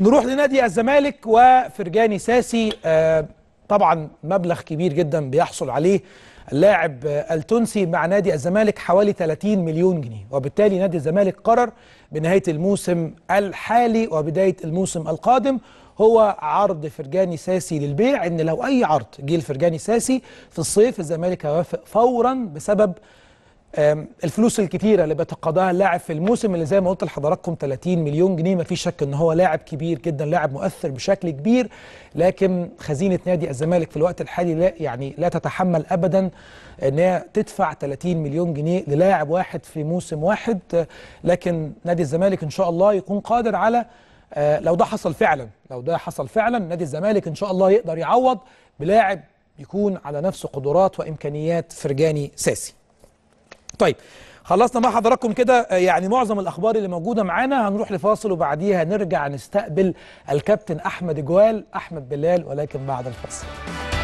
نروح لنادي الزمالك وفرجاني ساسي آه، طبعا مبلغ كبير جدا بيحصل عليه اللاعب التونسي مع نادي الزمالك حوالي 30 مليون جنيه وبالتالي نادي الزمالك قرر بنهاية الموسم الحالي وبداية الموسم القادم هو عرض فرجاني ساسي للبيع ان لو اي عرض جه لفرجاني ساسي في الصيف الزمالك هيوافق فورا بسبب الفلوس الكتيرة اللي بيتقاضاها اللاعب في الموسم اللي زي ما قلت لحضراتكم 30 مليون جنيه مفيش شك ان هو لاعب كبير جدا لاعب مؤثر بشكل كبير لكن خزينة نادي الزمالك في الوقت الحالي لا يعني لا تتحمل ابدا ان هي تدفع 30 مليون جنيه للاعب واحد في موسم واحد لكن نادي الزمالك ان شاء الله يكون قادر على آه، لو ده حصل فعلا لو ده حصل فعلا نادي الزمالك ان شاء الله يقدر يعوض بلاعب يكون على نفس قدرات وامكانيات فرجاني ساسي طيب خلصنا مع حضراتكم كده آه، يعني معظم الاخبار اللي موجوده معانا هنروح لفاصل وبعديها نرجع نستقبل الكابتن احمد جوال احمد بلال ولكن بعد الفاصل